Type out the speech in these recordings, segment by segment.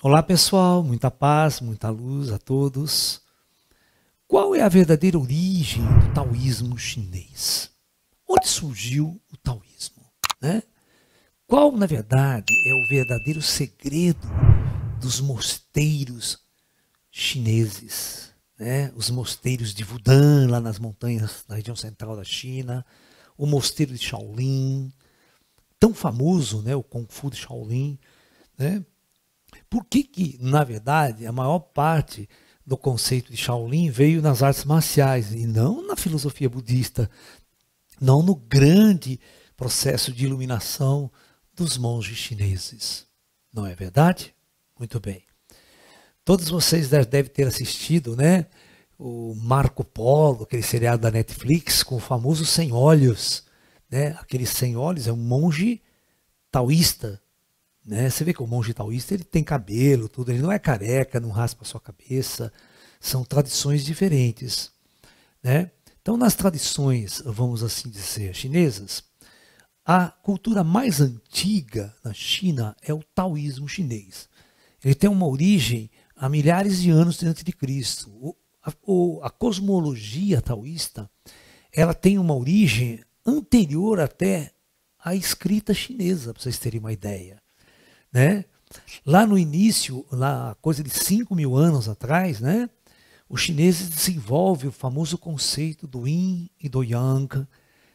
Olá pessoal, muita paz, muita luz a todos. Qual é a verdadeira origem do taoísmo chinês? Onde surgiu o taoísmo? Né? Qual, na verdade, é o verdadeiro segredo dos mosteiros chineses? Né? Os mosteiros de Wudan, lá nas montanhas, na região central da China, o mosteiro de Shaolin, tão famoso, né? o Kung Fu de Shaolin, né? Por que, que, na verdade, a maior parte do conceito de Shaolin veio nas artes marciais e não na filosofia budista, não no grande processo de iluminação dos monges chineses? Não é verdade? Muito bem. Todos vocês devem ter assistido, né? O Marco Polo, aquele seriado da Netflix, com o famoso Sem Olhos. Né? Aquele Sem Olhos é um monge taoísta, né? Você vê que o monge taoísta ele tem cabelo, tudo, ele não é careca, não raspa a sua cabeça. São tradições diferentes. Né? Então, nas tradições, vamos assim dizer, chinesas, a cultura mais antiga na China é o taoísmo chinês. Ele tem uma origem há milhares de anos antes de Cristo. O, a, o, a cosmologia taoísta ela tem uma origem anterior até à escrita chinesa, para vocês terem uma ideia. Né? Lá no início, lá coisa de 5 mil anos atrás, né, os chineses desenvolvem o famoso conceito do yin e do yang,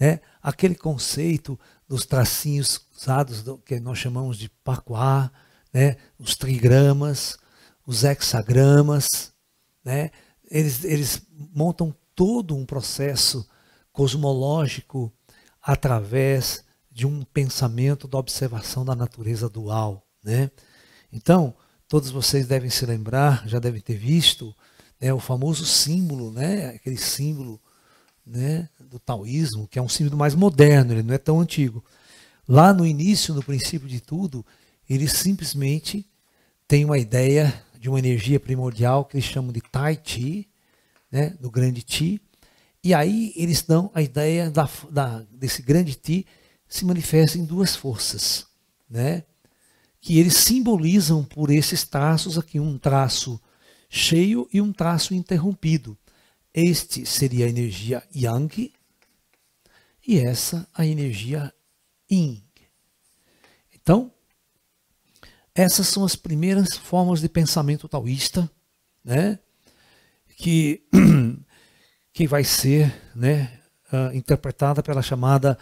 né? aquele conceito dos tracinhos usados, do, que nós chamamos de pacuá, né? os trigramas, os hexagramas. Né? Eles, eles montam todo um processo cosmológico através de um pensamento da observação da natureza dual, né? Então, todos vocês devem se lembrar, já devem ter visto, né, o famoso símbolo, né? Aquele símbolo, né, do taoísmo, que é um símbolo mais moderno, ele não é tão antigo. Lá no início, no princípio de tudo, ele simplesmente tem uma ideia de uma energia primordial que eles chamam de Tai Chi, né, do grande Ti. E aí eles dão a ideia da, da, desse grande Ti se manifesta em duas forças, né? que eles simbolizam por esses traços aqui, um traço cheio e um traço interrompido. Este seria a energia Yang e essa a energia Yin. Então, essas são as primeiras formas de pensamento taoísta, né? que, que vai ser né, uh, interpretada pela chamada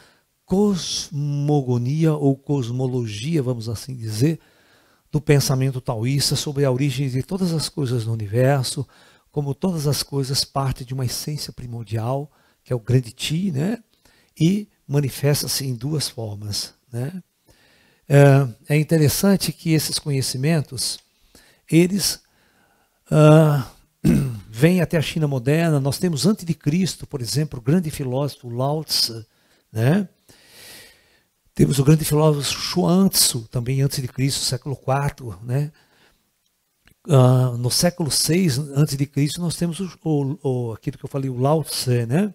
cosmogonia ou cosmologia, vamos assim dizer, do pensamento taoísta sobre a origem de todas as coisas no universo, como todas as coisas parte de uma essência primordial, que é o grande Ti, né? e manifesta-se em duas formas. Né? É, é interessante que esses conhecimentos, eles uh, vêm até a China moderna. Nós temos antes de Cristo, por exemplo, o grande filósofo Lao Tse, né? Temos o grande filósofo Chuanzu, também antes de Cristo, século IV, né? Uh, no século VI antes de Cristo nós temos o, o, o, aquilo que eu falei o Lao Tse, né?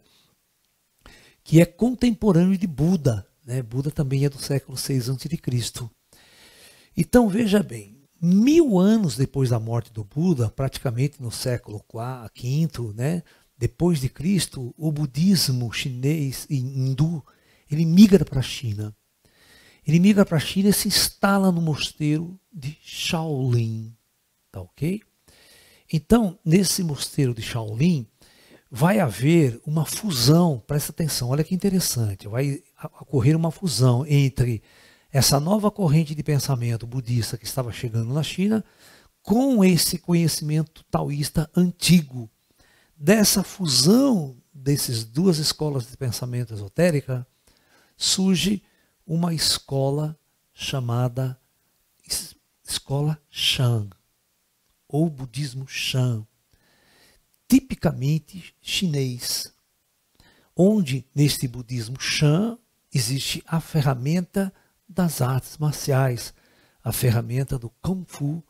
Que é contemporâneo de Buda, né? Buda também é do século VI antes de Cristo. Então veja bem, mil anos depois da morte do Buda, praticamente no século V, né? Depois de Cristo, o budismo chinês e hindu ele migra para a China. Ele migra para a China e se instala no mosteiro de Shaolin. Tá ok? Então, nesse mosteiro de Shaolin, vai haver uma fusão, presta atenção, olha que interessante, vai ocorrer uma fusão entre essa nova corrente de pensamento budista que estava chegando na China com esse conhecimento taoísta antigo. Dessa fusão dessas duas escolas de pensamento esotérica surge uma escola chamada Escola Shan, ou budismo Shan, tipicamente chinês, onde neste budismo Shan existe a ferramenta das artes marciais, a ferramenta do Kung Fu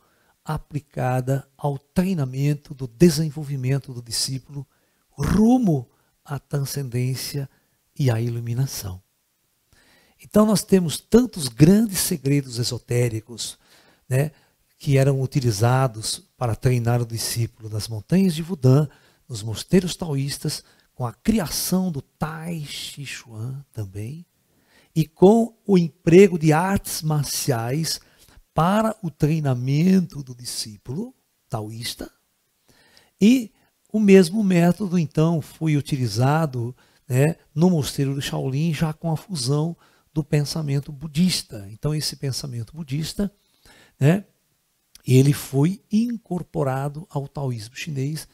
aplicada ao treinamento do desenvolvimento do discípulo rumo à transcendência e à iluminação. Então nós temos tantos grandes segredos esotéricos, né, que eram utilizados para treinar o discípulo nas montanhas de Vudan, nos mosteiros taoístas, com a criação do Tai Chi Chuan também, e com o emprego de artes marciais para o treinamento do discípulo taoísta. E o mesmo método então foi utilizado né, no mosteiro do Shaolin já com a fusão do pensamento budista. Então esse pensamento budista, né, ele foi incorporado ao taoísmo chinês,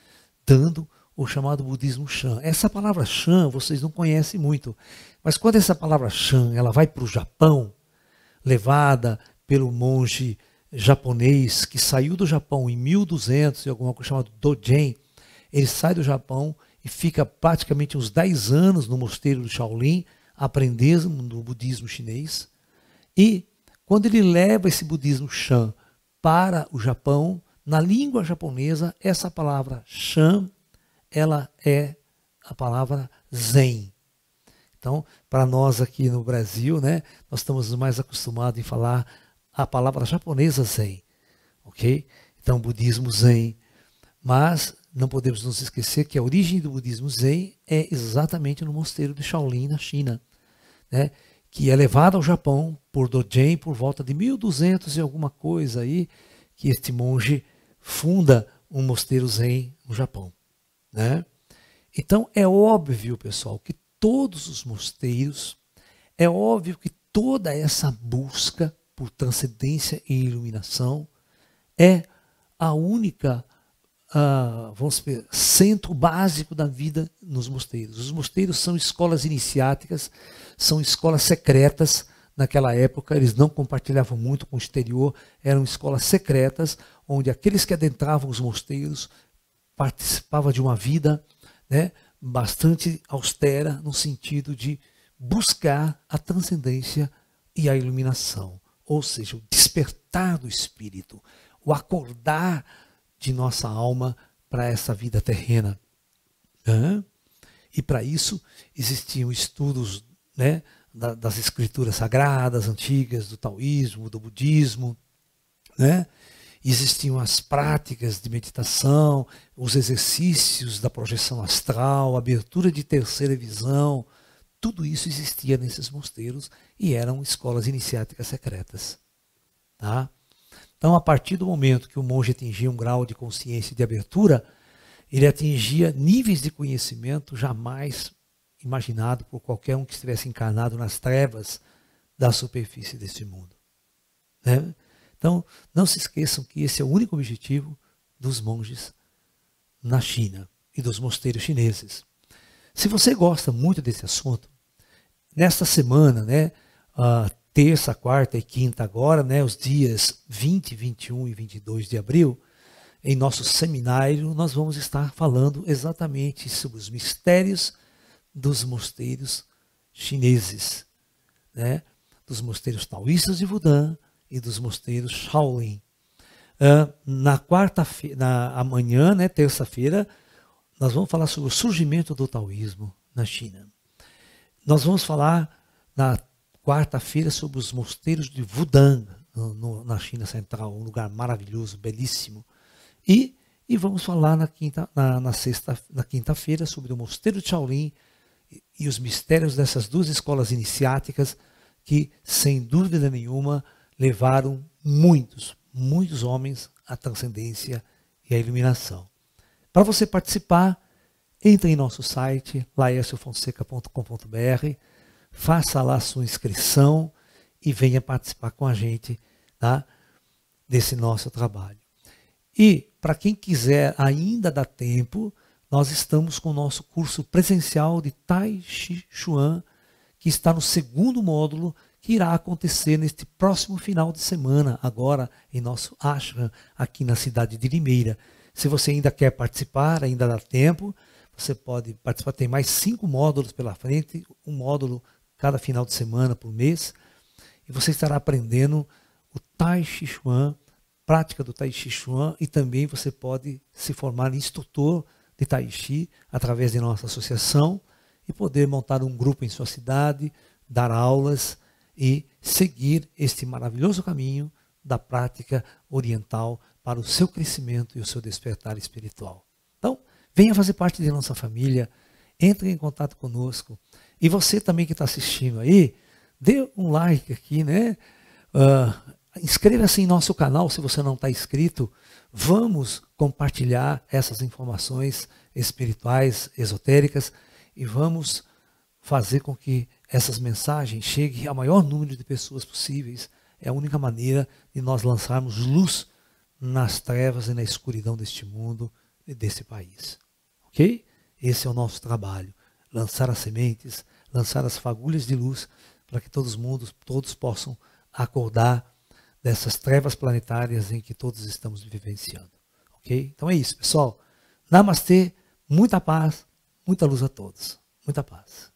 dando o chamado budismo Shan. Essa palavra Shan vocês não conhecem muito, mas quando essa palavra Shan ela vai para o Japão, levada pelo monge japonês que saiu do Japão em 1200 e alguma coisa chamada Dojen, ele sai do Japão e fica praticamente uns 10 anos no mosteiro do Shaolin, aprenderam no budismo chinês. E quando ele leva esse budismo Shan para o Japão, na língua japonesa, essa palavra Shan, ela é a palavra Zen. Então, para nós aqui no Brasil, né, nós estamos mais acostumados em falar a palavra japonesa Zen, ok? Então, budismo Zen, mas não podemos nos esquecer que a origem do budismo Zen é exatamente no mosteiro de Shaolin, na China, né? que é levado ao Japão por Dogen por volta de 1200 e alguma coisa aí, que este monge funda um mosteiro Zen no Japão. Né? Então é óbvio, pessoal, que todos os mosteiros, é óbvio que toda essa busca por transcendência e iluminação é a única ah, vamos ver, centro básico da vida nos mosteiros. Os mosteiros são escolas iniciáticas, são escolas secretas. Naquela época, eles não compartilhavam muito com o exterior, eram escolas secretas, onde aqueles que adentravam os mosteiros participavam de uma vida né, bastante austera, no sentido de buscar a transcendência e a iluminação, ou seja, o despertar do espírito, o acordar de nossa alma para essa vida terrena. Hã? E para isso existiam estudos né, das escrituras sagradas antigas, do taoísmo, do budismo, né? existiam as práticas de meditação, os exercícios da projeção astral, abertura de terceira visão, tudo isso existia nesses mosteiros e eram escolas iniciáticas secretas. Tá? Então, a partir do momento que o monge atingia um grau de consciência e de abertura, ele atingia níveis de conhecimento jamais imaginado por qualquer um que estivesse encarnado nas trevas da superfície deste mundo. Né? Então, não se esqueçam que esse é o único objetivo dos monges na China e dos mosteiros chineses. Se você gosta muito desse assunto, nesta semana, né, uh, terça, quarta e quinta agora, né, os dias 20, 21 e 22 de abril, em nosso seminário nós vamos estar falando exatamente sobre os mistérios dos mosteiros chineses, né, dos mosteiros taoístas de Budan e dos mosteiros Shaolin. Uh, na quarta-feira, amanhã, né, terça-feira, nós vamos falar sobre o surgimento do taoísmo na China. Nós vamos falar na quarta-feira sobre os mosteiros de Wudang, no, no, na China Central, um lugar maravilhoso, belíssimo. E, e vamos falar na quinta, na, na sexta, na quinta-feira sobre o mosteiro de Shaolin e, e os mistérios dessas duas escolas iniciáticas que, sem dúvida nenhuma, levaram muitos, muitos homens à transcendência e à iluminação. Para você participar, entre em nosso site laerciofonseca.com.br faça lá sua inscrição e venha participar com a gente tá? desse nosso trabalho. E para quem quiser, ainda dá tempo, nós estamos com o nosso curso presencial de Tai Chi Chuan, que está no segundo módulo, que irá acontecer neste próximo final de semana, agora em nosso ashram, aqui na cidade de Limeira. Se você ainda quer participar, ainda dá tempo, você pode participar. Tem mais cinco módulos pela frente, um módulo cada final de semana por mês, e você estará aprendendo o Tai Chi Chuan, prática do Tai Chi Chuan, e também você pode se formar em instrutor de Tai Chi através de nossa associação e poder montar um grupo em sua cidade, dar aulas e seguir este maravilhoso caminho da prática oriental para o seu crescimento e o seu despertar espiritual. Então, venha fazer parte de nossa família, entre em contato conosco. E você também que está assistindo aí, dê um like aqui, né? Uh, Inscreva-se em nosso canal se você não está inscrito. Vamos compartilhar essas informações espirituais, esotéricas e vamos fazer com que essas mensagens cheguem ao maior número de pessoas possíveis. É a única maneira de nós lançarmos luz nas trevas e na escuridão deste mundo e deste país. Ok? Esse é o nosso trabalho: lançar as sementes, lançar as fagulhas de luz para que todos mundos, todos possam acordar dessas trevas planetárias em que todos estamos vivenciando. Ok? Então é isso, pessoal. Namastê, muita paz, muita luz a todos. Muita paz.